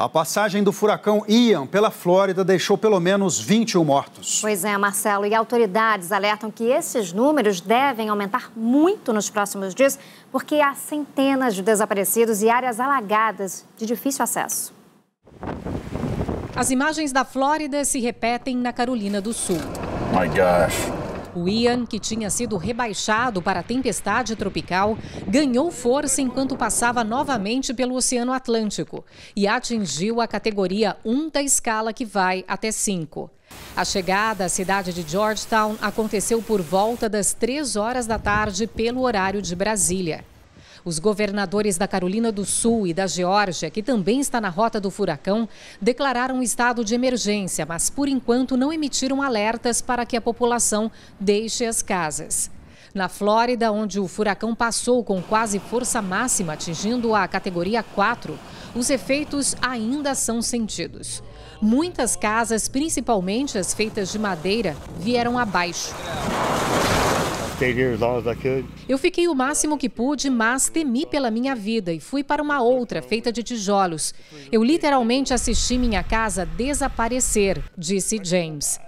A passagem do furacão Ian pela Flórida deixou pelo menos 21 mortos. Pois é, Marcelo, e autoridades alertam que esses números devem aumentar muito nos próximos dias, porque há centenas de desaparecidos e áreas alagadas de difícil acesso. As imagens da Flórida se repetem na Carolina do Sul. My gosh. O Ian, que tinha sido rebaixado para a tempestade tropical, ganhou força enquanto passava novamente pelo Oceano Atlântico e atingiu a categoria 1 da escala que vai até 5. A chegada à cidade de Georgetown aconteceu por volta das 3 horas da tarde pelo horário de Brasília. Os governadores da Carolina do Sul e da Geórgia, que também está na rota do furacão, declararam estado de emergência, mas por enquanto não emitiram alertas para que a população deixe as casas. Na Flórida, onde o furacão passou com quase força máxima, atingindo a categoria 4, os efeitos ainda são sentidos. Muitas casas, principalmente as feitas de madeira, vieram abaixo. Eu fiquei o máximo que pude, mas temi pela minha vida e fui para uma outra feita de tijolos. Eu literalmente assisti minha casa desaparecer, disse James.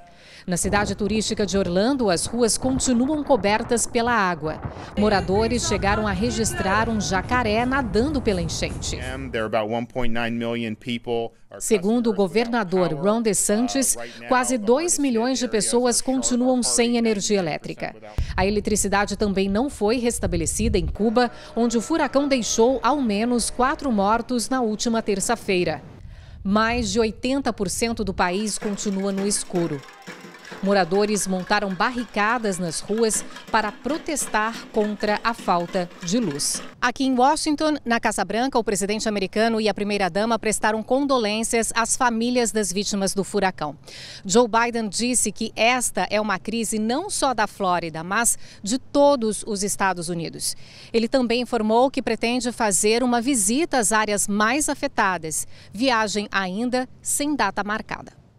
Na cidade turística de Orlando, as ruas continuam cobertas pela água. Moradores chegaram a registrar um jacaré nadando pela enchente. Segundo o governador Ron DeSantis, quase 2 milhões de pessoas continuam sem energia elétrica. A eletricidade também não foi restabelecida em Cuba, onde o furacão deixou ao menos quatro mortos na última terça-feira. Mais de 80% do país continua no escuro. Moradores montaram barricadas nas ruas para protestar contra a falta de luz. Aqui em Washington, na Casa Branca, o presidente americano e a primeira-dama prestaram condolências às famílias das vítimas do furacão. Joe Biden disse que esta é uma crise não só da Flórida, mas de todos os Estados Unidos. Ele também informou que pretende fazer uma visita às áreas mais afetadas, viagem ainda sem data marcada.